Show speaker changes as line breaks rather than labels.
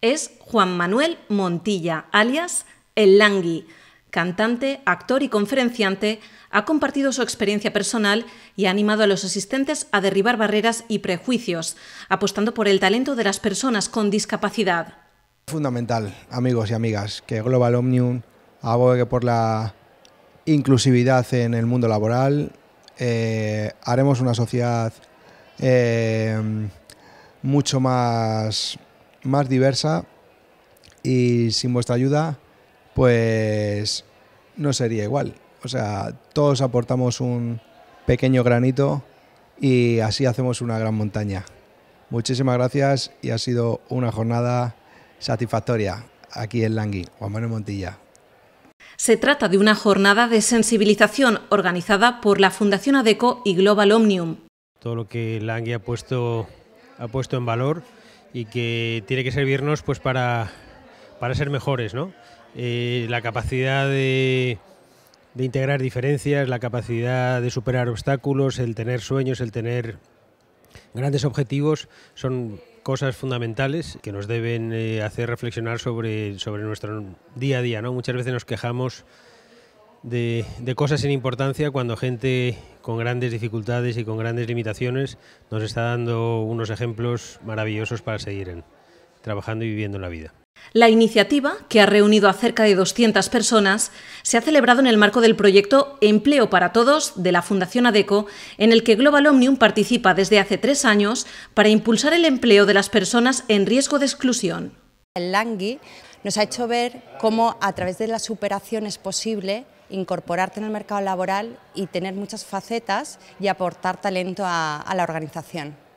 es Juan Manuel Montilla, alias El Langui. Cantante, actor y conferenciante, ha compartido su experiencia personal y ha animado a los asistentes a derribar barreras y prejuicios, apostando por el talento de las personas con discapacidad.
Fundamental, amigos y amigas, que Global Omnium abogue por la inclusividad en el mundo laboral. Eh, haremos una sociedad eh, mucho más más diversa y sin vuestra ayuda, pues no sería igual. O sea, todos aportamos un pequeño granito y así hacemos una gran montaña. Muchísimas gracias y ha sido una jornada satisfactoria aquí en Langui, Juan Manuel Montilla.
Se trata de una jornada de sensibilización organizada por la Fundación ADECO y Global Omnium.
Todo lo que Langui ha puesto, ha puesto en valor y que tiene que servirnos pues para, para ser mejores, ¿no? Eh, la capacidad de, integrar diferencias, la capacidad de superar obstáculos, el tener sueños, el tener grandes objetivos, son cosas fundamentales que nos deben eh, hacer reflexionar sobre, sobre nuestro día a día, ¿no? Muchas veces nos quejamos de, cosas sin importancia cuando gente con grandes dificultades y con grandes limitaciones nos está dando unos ejemplos maravillosos para seguir trabajando y viviendo la vida.
La iniciativa, que ha reunido a cerca de 200 personas, se ha celebrado en el marco del proyecto Empleo para Todos de la Fundación ADECO, en el que Global Omnium participa desde hace tres años para impulsar el empleo de las personas en riesgo de exclusión. El Langui nos ha hecho ver cómo a través de la superación es posible incorporarte en el mercado laboral y tener muchas facetas y aportar talento a, a la organización.